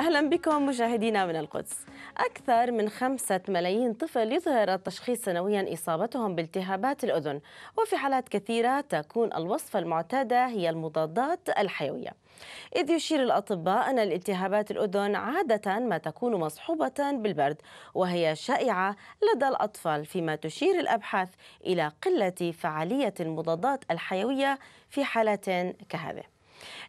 أهلا بكم مشاهدينا من القدس أكثر من خمسة ملايين طفل يظهر التشخيص سنويا إصابتهم بالتهابات الأذن وفي حالات كثيرة تكون الوصفة المعتادة هي المضادات الحيوية إذ يشير الأطباء أن الالتهابات الأذن عادة ما تكون مصحوبة بالبرد وهي شائعة لدى الأطفال فيما تشير الأبحاث إلى قلة فعالية المضادات الحيوية في حالة كهذه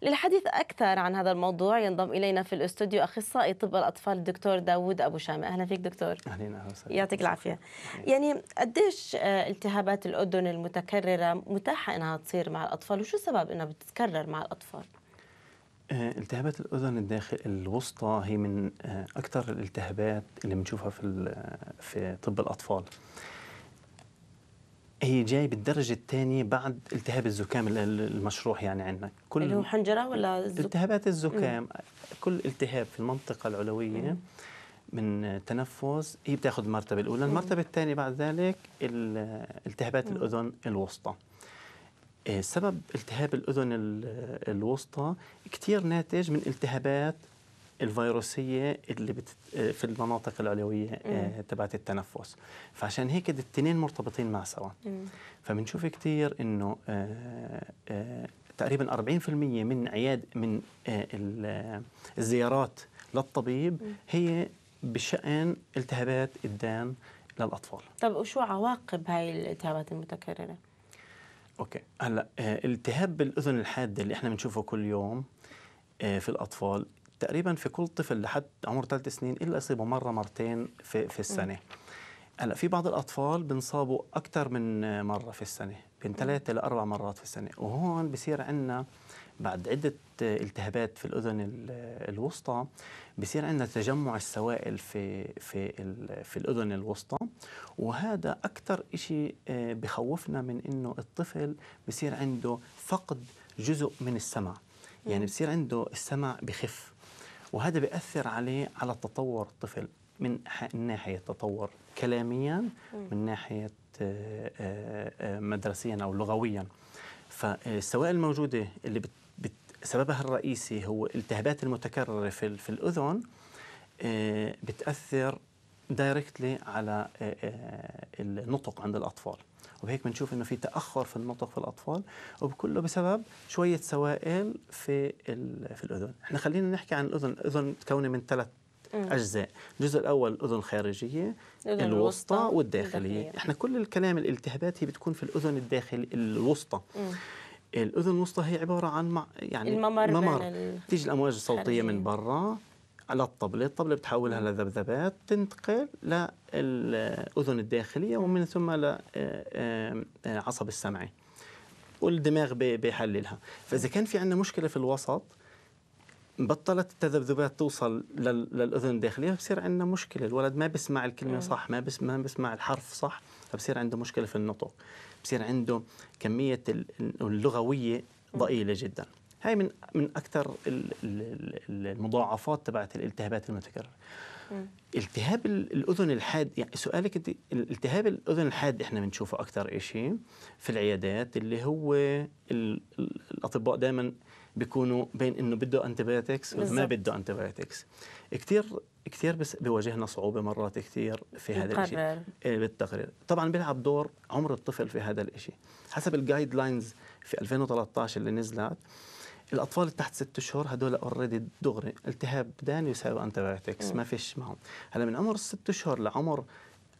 للحديث أكثر عن هذا الموضوع ينضم إلينا في الاستوديو أخصائي طب الأطفال الدكتور داوود أبو شامة أهلا فيك دكتور أهلا أهلا وسهلا يعطيك العافية يعني قديش آه، التهابات الأذن المتكررة متاحة أنها تصير مع الأطفال وشو سبب أنها بتتكرر مع الأطفال؟ آه، التهابات الأذن الداخل الوسطى هي من آه، أكثر الالتهابات اللي بنشوفها في في طب الأطفال هي جاي بالدرجة الثانية بعد التهاب الزكام المشروح يعني عندنا كل اللي هو حنجرة ولا الزك... التهابات الزكام مم. كل التهاب في المنطقة العلوية مم. من تنفس هي بتاخذ المرتبة الأولى، المرتبة الثانية بعد ذلك التهابات مم. الأذن الوسطى. آه، سبب التهاب الأذن الوسطى كثير ناتج من التهابات الفيروسيه اللي بت... آه، في المناطق العلويه آه، تبعت التنفس فعشان هيك الاثنين مرتبطين مع سوا فبنشوف كثير انه آه، تقريبا 40% من عياد من الزيارات للطبيب هي بشان التهابات الدان للاطفال طب وشو عواقب هاي الالتهابات المتكرره اوكي هلا التهاب بالاذن الحاده اللي احنا بنشوفه كل يوم في الاطفال تقريبا في كل طفل لحد عمر ثلاث سنين الا يصيبه مره مرتين في في السنه هلا في بعض الاطفال بنصابوا اكثر من مره في السنه بين ثلاثة لأربع مرات في السنة وهون بصير عندنا بعد عدة التهابات في الأذن الوسطى بصير عندنا تجمع السوائل في في في الأذن الوسطى وهذا أكثر شيء آه، بخوفنا من إنه الطفل بصير عنده فقد جزء من السمع يعني بصير عنده السمع بخف وهذا بيأثر عليه على تطور الطفل من ناحية تطور كلاميا من ناحية آه، آه، آه، مدرسيا أو لغويا فالسوائل الموجودة اللي بت بت سببها الرئيسي هو التهابات المتكررة في, في الأذن بتأثر دايركتلي على آه، آه، النطق عند الأطفال وبهيك بنشوف انه في تاخر في النطق في الاطفال وكله بسبب شويه سوائل في في الاذن احنا خلينا نحكي عن الاذن الاذن متكونه من ثلاث اجزاء الجزء الاول الاذن الخارجيه الأذن الوسطى والداخليه الداخلية. احنا كل الكلام الالتهابات هي بتكون في الاذن الداخل الوسطى مم. الاذن الوسطى هي عباره عن مع يعني الممر, الممر. تيجي الامواج الصوتيه من برا على الطبلة الطبلة بتحولها نعم. لذبذبات تنتقل للأذن الداخلية ومن ثم لعصب آه، آه، السمعي والدماغ بيحللها فإذا كان في عندنا مشكلة في الوسط بطلت التذبذبات توصل للاذن الداخليه بصير عندنا مشكله الولد ما بيسمع الكلمه نعم. صح ما بسمع, ما بيسمع الحرف صح فبصير عنده مشكله في النطق بصير عنده كميه اللغويه نعم. ضئيله جدا هاي من من اكثر المضاعفات تبعت الالتهابات المتكرره التهاب الاذن الحاد يعني سؤالك انت التهاب الاذن الحاد احنا بنشوفه اكثر شيء في العيادات اللي هو الاطباء دائما بيكونوا بين انه بده انتبياتكس وما بده انتبياتكس كثير كثير بس بيواجهنا صعوبه مرات كثير في هذا الشيء إيه، بالتقرير طبعا بيلعب دور عمر الطفل في هذا الشيء حسب الجايد لاينز في 2013 اللي نزلت الاطفال اللي تحت ست شهور هدول اوريدي دغري التهاب داني يساوي انتبيوتكس ما فيش معهم هلا من عمر الست شهور لعمر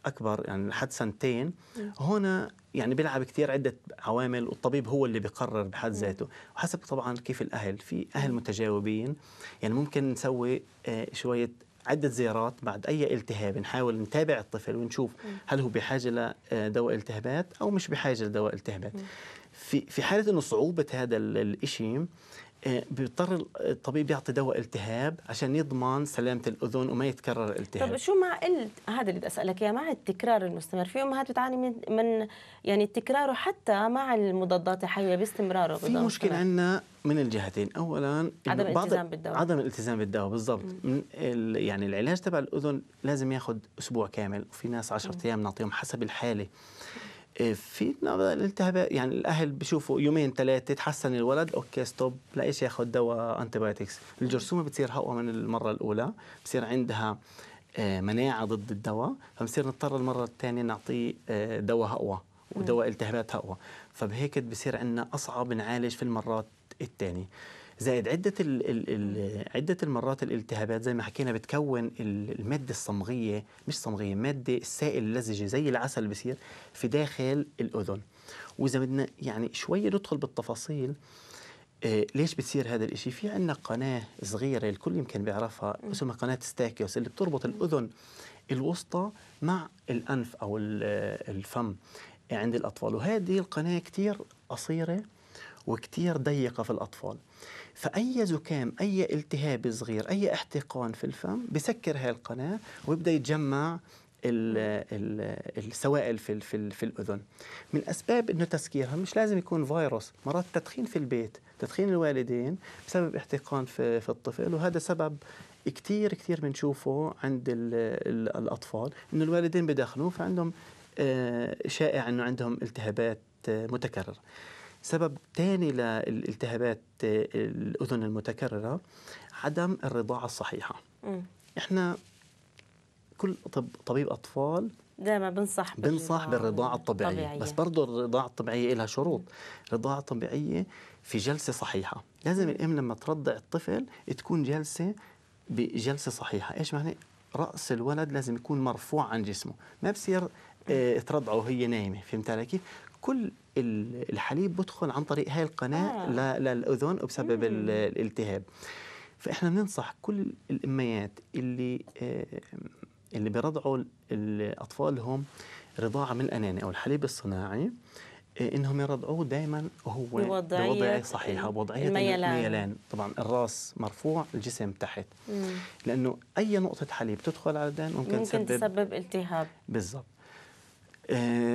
اكبر يعني لحد سنتين هنا يعني بيلعب كثير عده عوامل والطبيب هو اللي بيقرر بحد ذاته وحسب طبعا كيف الاهل في اهل متجاوبين يعني ممكن نسوي آه، شويه عدة زيارات بعد أي التهاب نحاول نتابع الطفل ونشوف هل هو بحاجة لدواء آه، التهابات أو مش بحاجة لدواء التهابات في في حالة إنه صعوبة هذا الإشي آه، بيضطر الطبيب يعطي دواء التهاب عشان يضمن سلامه الاذن وما يتكرر الالتهاب طب شو مع ال... هذا اللي بدي اسالك يا مع التكرار المستمر في امهات بتعاني من من يعني تكراره حتى مع المضادات الحيويه باستمراره في مشكله عندنا من الجهتين اولا عدم الالتزام بالدواء عدم الالتزام بالدواء بالضبط من ال... يعني العلاج تبع الاذن لازم ياخذ اسبوع كامل وفي ناس 10 ايام نعطيهم حسب الحاله إيه، في نوع الالتهابات يعني الاهل بشوفوا يومين ثلاثه تحسن الولد اوكي ستوب لايش ياخذ دواء انتيبايوتكس الجرثومه بتصير هقوى من المره الاولى بصير عندها آه، مناعه ضد الدواء فبصير نضطر المره الثانيه نعطيه آه، دواء اقوى ودواء التهابات اقوى فبهيك بصير عندنا اصعب نعالج في المرات الثانيه زائد عدة الـ الـ الـ عدة المرات الالتهابات زي ما حكينا بتكون المادة الصمغية مش صمغية مادة السائل اللزجة زي العسل بصير في داخل الأذن وإذا بدنا يعني شوية ندخل بالتفاصيل إيه ليش بتصير هذا الإشي؟ في عندنا قناة صغيرة الكل يمكن بيعرفها اسمها قناة ستاكيوس اللي بتربط الأذن الوسطى مع الأنف أو آه، الفم عند الأطفال وهذه القناة كتير قصيرة وكتير ضيقة في الأطفال فأي زكام أي التهاب صغير أي احتقان في الفم بسكر هاي القناة ويبدأ يتجمع الـ الـ السوائل في, في, في الأذن من أسباب أنه تسكيرها مش لازم يكون فيروس مرات تدخين في البيت تدخين الوالدين بسبب احتقان في, في الطفل وهذا سبب كتير كتير بنشوفه عند الـ الـ الأطفال أنه الوالدين بدخنوا فعندهم آه، شائع أنه عندهم التهابات آه، متكررة سبب ثاني للالتهابات الاذن المتكرره عدم الرضاعه الصحيحه م. احنا كل طب طبيب اطفال دائما بنصح بنصح بالرضاعه الطبيعيه الطبيعية. بس برضه الرضاعه الطبيعيه لها شروط رضاعه طبيعيه في جلسه صحيحه لازم الام لما ترضع الطفل تكون جلسه بجلسه صحيحه ايش معنى راس الولد لازم يكون مرفوع عن جسمه ما بصير آه، ترضعه وهي نايمه فهمت علي كيف كل الحليب بدخل عن طريق هاي القناة آه. للأذن وبسبب مم. الالتهاب فإحنا بننصح كل الأميات اللي آه، اللي بيرضعوا أطفالهم رضاعة من الأناني أو الحليب الصناعي آه، انهم يرضعوه دائما وهو بوضعيه, بوضعية صحيحه بوضعيه الميلان. الميلان طبعا الراس مرفوع الجسم تحت مم. لانه اي نقطه حليب تدخل على الدان ممكن, ممكن تسبب, تسبب التهاب بالضبط آه،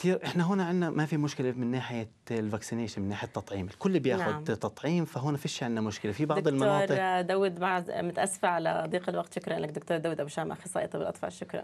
كثير احنا هون عندنا ما في مشكله من ناحيه الفاكسينيشن من ناحيه التطعيم الكل بياخذ نعم. تطعيم فهون فيش عندنا مشكله في بعض دكتور المناطق دكتور داود متاسفه على ضيق الوقت شكرا لك دكتور داود ابو شام اخصائي طب الاطفال شكرا